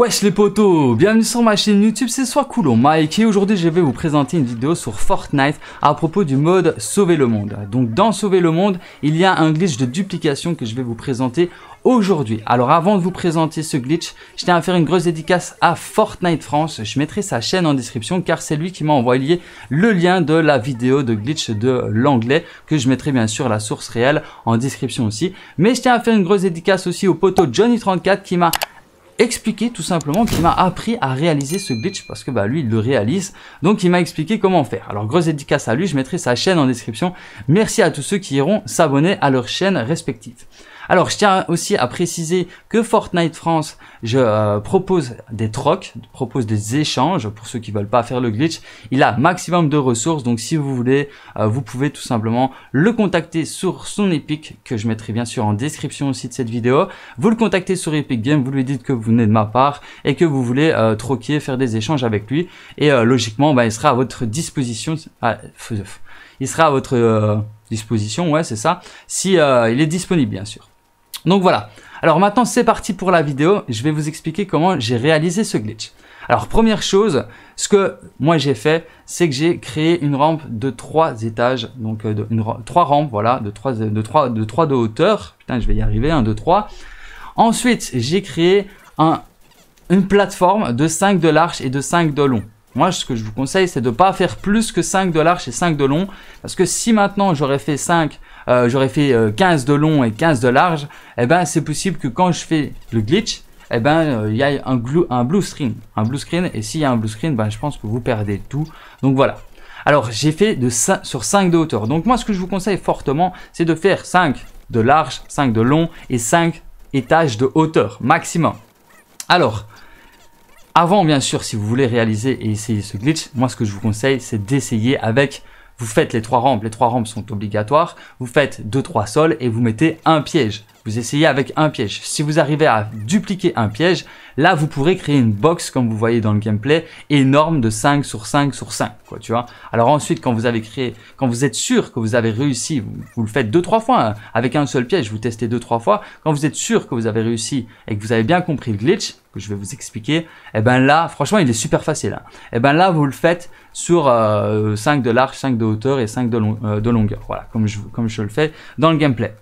Wesh les potos, bienvenue sur ma chaîne YouTube, c'est soit cool Mike et aujourd'hui je vais vous présenter une vidéo sur Fortnite à propos du mode Sauver le monde. Donc dans Sauver le monde, il y a un glitch de duplication que je vais vous présenter aujourd'hui. Alors avant de vous présenter ce glitch, je tiens à faire une grosse dédicace à Fortnite France. Je mettrai sa chaîne en description car c'est lui qui m'a envoyé le lien de la vidéo de glitch de l'anglais que je mettrai bien sûr la source réelle en description aussi. Mais je tiens à faire une grosse dédicace aussi au poteau Johnny34 qui m'a expliquer tout simplement qu'il m'a appris à réaliser ce glitch parce que bah, lui, il le réalise. Donc, il m'a expliqué comment faire. Alors, grosse édicace à lui, je mettrai sa chaîne en description. Merci à tous ceux qui iront s'abonner à leur chaîne respective. Alors je tiens aussi à préciser que Fortnite France, je euh, propose des trocs, propose des échanges pour ceux qui veulent pas faire le glitch. Il a maximum de ressources, donc si vous voulez, euh, vous pouvez tout simplement le contacter sur son Epic, que je mettrai bien sûr en description aussi de cette vidéo. Vous le contactez sur Epic Games, vous lui dites que vous venez de ma part et que vous voulez euh, troquer, faire des échanges avec lui. Et logiquement, bah, il sera à votre disposition. Ah, il sera à votre disposition, ouais, c'est ça, si il est disponible, bien sûr. Donc voilà. Alors maintenant, c'est parti pour la vidéo. Je vais vous expliquer comment j'ai réalisé ce glitch. Alors première chose, ce que moi j'ai fait, c'est que j'ai créé une rampe de 3 étages, donc 3 euh, rampes, voilà, de 3 euh, de, hauteur. Putain, je vais y arriver, 1, 2, 3. Ensuite, j'ai créé une plateforme de 5 de large et de 5 de long. Moi, ce que je vous conseille, c'est de ne pas faire plus que 5 de large et 5 de long. Parce que si maintenant j'aurais fait 5 euh, j'aurais fait 15 euh, de long et 15 de large, et eh ben c'est possible que quand je fais le glitch, et eh ben il euh, y a un, blue screen, un blue screen, et s'il y a un blue screen, ben, je pense que vous perdez tout. Donc voilà. Alors j'ai fait de sur 5 de hauteur. Donc moi ce que je vous conseille fortement, c'est de faire 5 de large, 5 de long et 5 étages de hauteur maximum. Alors, avant, bien sûr, si vous voulez réaliser et essayer ce glitch, moi, ce que je vous conseille, c'est d'essayer avec vous faites les trois rampes, les trois rampes sont obligatoires, vous faites deux trois sols et vous mettez un piège essayez avec un piège. Si vous arrivez à dupliquer un piège, là, vous pourrez créer une box, comme vous voyez dans le gameplay, énorme de 5 sur 5 sur 5, quoi, tu vois. Alors ensuite, quand vous avez créé, quand vous êtes sûr que vous avez réussi, vous, le faites deux, trois fois, hein. avec un seul piège, vous testez deux, trois fois. Quand vous êtes sûr que vous avez réussi et que vous avez bien compris le glitch, que je vais vous expliquer, et eh ben là, franchement, il est super facile. Et hein. eh ben là, vous le faites sur 5 euh, de large, 5 de hauteur et 5 de, euh, de longueur. Voilà, comme je, comme je le fais dans le gameplay.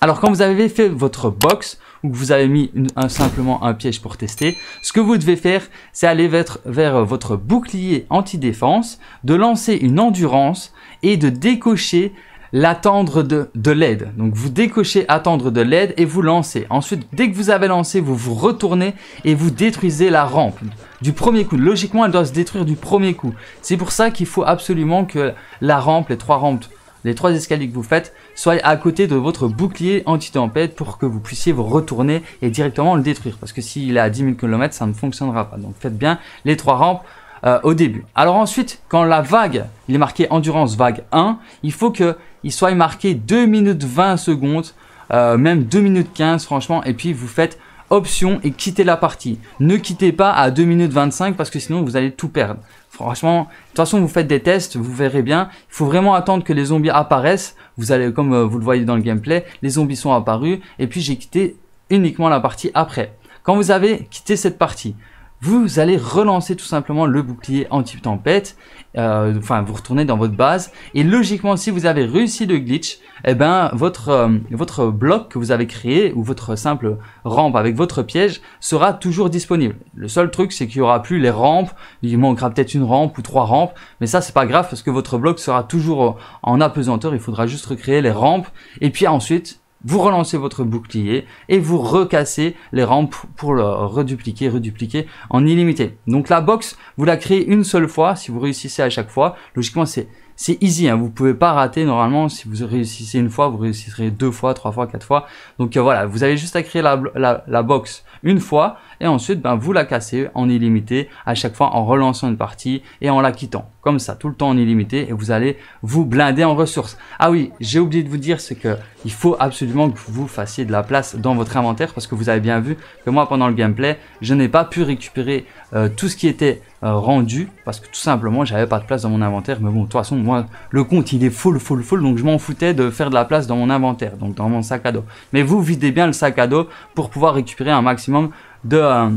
Alors quand vous avez fait votre box ou que vous avez mis simplement un piège pour tester, ce que vous devez faire, c'est aller vers, votre bouclier anti-défense, de lancer une endurance et de décocher l'attendre de, de l'aide. Donc vous décochez attendre de l'aide et vous lancez. Ensuite, dès que vous avez lancé, vous vous retournez et vous détruisez la rampe du premier coup. Logiquement, elle doit se détruire du premier coup. C'est pour ça qu'il faut absolument que la rampe, les trois rampes les trois escaliers que vous faites soient à côté de votre bouclier anti-tempête pour que vous puissiez vous retourner et directement le détruire. Parce que s'il est à 10 000 km, ça ne fonctionnera pas. Donc faites bien les trois rampes euh, au début. Alors ensuite, quand la vague, il est marqué endurance vague 1, il faut qu'il soit marqué 2 minutes 20 secondes, euh, même 2 minutes 15 franchement, et puis vous faites option et quitter la partie. Ne quittez pas à 2 minutes 25 parce que sinon vous allez tout perdre. Franchement, de toute façon vous faites des tests, vous verrez bien. Il faut vraiment attendre que les zombies apparaissent. Vous allez, comme euh, vous le voyez dans le gameplay, les zombies sont apparus et puis j'ai quitté uniquement la partie après. Quand vous avez quitté cette partie, vous allez relancer tout simplement le bouclier anti-tempête, euh, enfin vous retournez dans votre base, et logiquement si vous avez réussi le glitch, eh ben votre, euh, votre bloc que vous avez créé, ou votre simple rampe avec votre piège, sera toujours disponible. Le seul truc c'est qu'il n'y aura plus les rampes, il manquera peut-être une rampe ou trois rampes, mais ça c'est pas grave parce que votre bloc sera toujours en apesanteur, il faudra juste recréer les rampes, et puis ensuite vous relancez votre bouclier et vous recassez les rampes pour le redupliquer, redupliquer en illimité. Donc la box, vous la créez une seule fois, si vous réussissez à chaque fois, logiquement c'est c'est easy. vous hein. vous pouvez pas rater normalement. Si vous réussissez une fois, vous réussirez deux fois, trois fois, quatre fois. Donc euh, voilà, vous avez juste à créer la, la, box une fois et ensuite ben, vous la cassez en illimité à chaque fois en relançant une partie et en la quittant. Comme ça, tout le temps en illimité et vous allez vous blinder en ressources. Ah oui, j'ai oublié de vous dire, ce que il faut absolument que vous fassiez de la place dans votre inventaire parce que vous avez bien vu que moi pendant le gameplay, je n'ai pas pu récupérer euh, tout ce qui était euh, rendu parce que tout simplement j'avais pas de place dans mon inventaire mais bon de toute façon moi le compte il est full full full donc je m'en foutais de faire de la place dans mon inventaire donc dans mon sac à dos mais vous videz bien le sac à dos pour pouvoir récupérer un maximum de euh,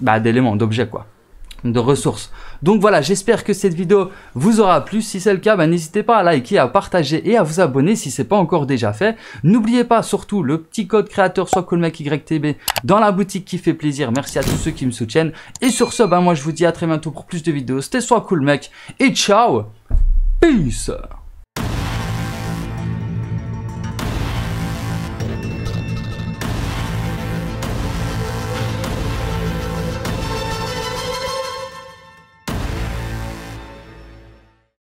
bah, d'éléments d'objets quoi de ressources. Donc voilà, j'espère que cette vidéo vous aura plu. Si c'est le cas, ben, n'hésitez pas à liker, à partager et à vous abonner si ce n'est pas encore déjà fait. N'oubliez pas surtout le petit code créateur soit YTB dans la boutique qui fait plaisir. Merci à tous ceux qui me soutiennent. Et sur ce, ben, moi je vous dis à très bientôt pour plus de vidéos. C'était soit cool mec et ciao Peace